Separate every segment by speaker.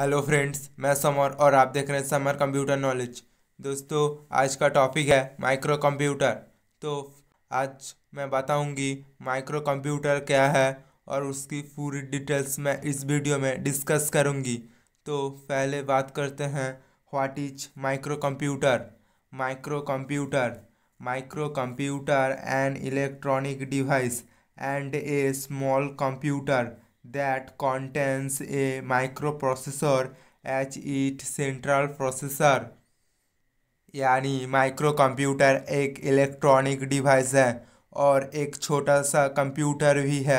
Speaker 1: Hello friends मैं summer और आप देख रहे हैं समर कंप्यूटर नॉलेज दोस्तों आज का टॉपिक है माइक्रो कंप्यूटर तो आज मैं बताऊंगी माइक्रो कंप्यूटर क्या है और उसकी पूरी डिटेल्स मैं इस वीडियो में डिस्कस करूंगी तो पहले बात करते हैं what is micro computer micro computer micro computer and electronic device and a small computer that contains a microprocessor as its central processor यानी माइक्रो कंप्यूटर एक इलेक्ट्रॉनिक डिवाइस है और एक छोटा सा कंप्यूटर भी है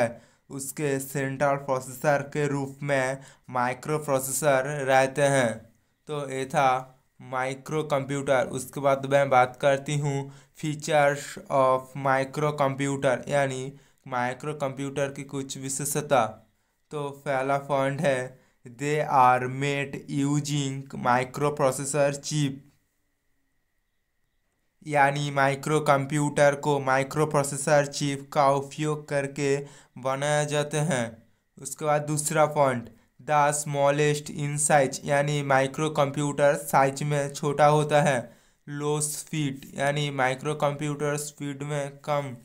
Speaker 1: उसके सेंट्रल प्रोसेसर के रूप में माइक्रो प्रोसेसर रहते हैं तो ये था माइक्रो कंप्यूटर उसके बाद मैं बात करती हूँ फीचर्स ऑफ माइक्रो कंप्यूटर यानी माइक्रो कंप्यूटर की कुछ विशेषता तो पहला पॉइंट है they are made using micro processor chip यानी माइक्रो कंप्यूटर को माइक्रो प्रोसेसर चिप का उपयोग करके बनाए जाते हैं उसके बाद दूसरा point the smallest in size यानी माइक्रो कंप्यूटर साइज में छोटा होता है लो स्पीड यानी माइक्रो कंप्यूटर स्पीड में कम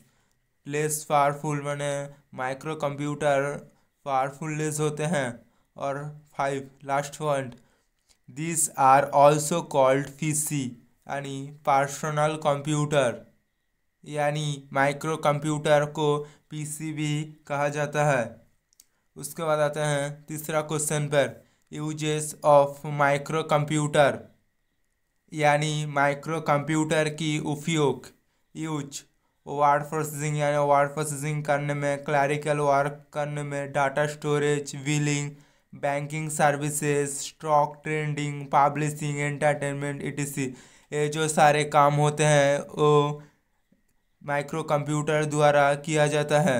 Speaker 1: लेस पावरफुल मैंने माइक्रो कंप्यूटर पावरफुल लेस होते हैं और five last point this are also called PC यानी पर्सनल कंप्यूटर यानी माइक्रो कंप्यूटर को पीसी भी कहा जाता है उसके बाद आते हैं तीसरा क्वेश्चन पर यूजेस ऑफ माइक्रो कंप्यूटर यानी माइक्रो कंप्यूटर की उपयोग यूज वर्ड प्रोसेसिंग यानी वर्ड प्रोसेसिंग करने में क्लैरिकल वर्क करने में data storage billing banking services stock trending publishing entertainment ई ये जो सारे काम होते हैं वो माइक्रो कंप्यूटर द्वारा किया जाता है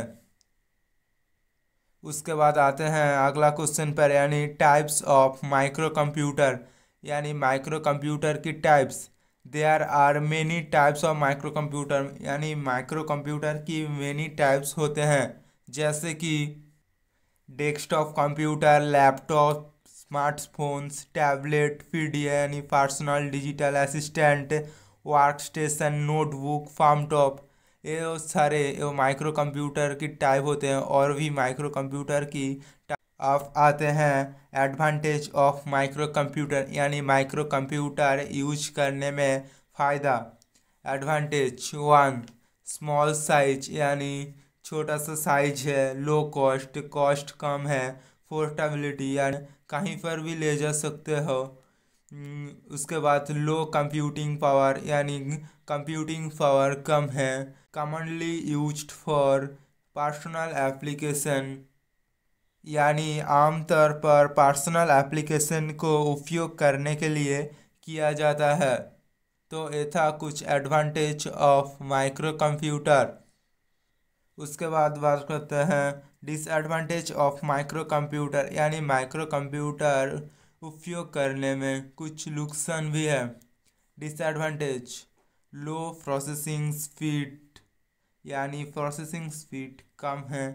Speaker 1: उसके बाद आते हैं अगला क्वेश्चन पर यानी टाइप्स ऑफ माइक्रो कंप्यूटर यानी माइक्रो कंप्यूटर की types there are many types of micro computer यानी माइक्रो कंप्यूटर की मेनी टाइप्स होते हैं जैसे कि desktop computer laptop smartphones tablet P यानी personal digital assistant work station notebook palmtop ये सारे माइक्रो कंप्यूटर की टाइप होते हैं और भी माइक्रो कंप्यूटर की अब आते हैं एडवांटेज ऑफ माइक्रो कंप्यूटर यानी माइक्रो कंप्यूटर यूज करने में फ़ायदा एडवांटेज वन स्मॉल साइज यानी छोटा सा साइज है लो कॉस्ट कॉस्ट कम है पोर्टेबिलिटी यानी कहीं पर भी ले जा सकते हो हम्म, उसके बाद लो कंप्यूटिंग पावर यानी कंप्यूटिंग पावर कम है commonly used for personal application यानी आमतौर पर पर्सनल एप्लीकेशन को उपयोग करने के लिए किया जाता है तो ये था कुछ एडवांटेज ऑफ माइक्रो कंप्यूटर उसके बाद बात करते हैं डिसएडवांटेज ऑफ माइक्रो कंप्यूटर यानी माइक्रो कंप्यूटर उपयोग करने में कुछ नुकसान भी है डिसएडवांटेज लो प्रोसेसिंग स्पीड यानी प्रोसेसिंग स्पीड कम है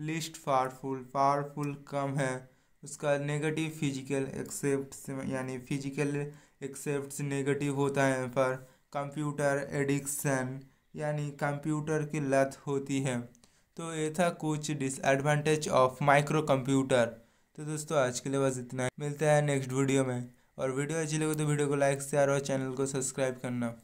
Speaker 1: लिस्ट पावरफुल पावरफुल कम है उसका नेगेटिव फिजिकल एक्सेप्ट यानी फिजिकल एक्सेप्ट नेगेटिव होता है पर कंप्यूटर एडिक्शन यानी कंप्यूटर की लत होती है तो ये था कुछ डिसएडवांटेज ऑफ माइक्रो कंप्यूटर तो दोस्तों आज के लिए बस इतना ही है। मिलता है नेक्स्ट वीडियो में और वीडियो अच्छी लगे तो वीडियो को लाइक शेयर और चैनल को सब्सक्राइब करना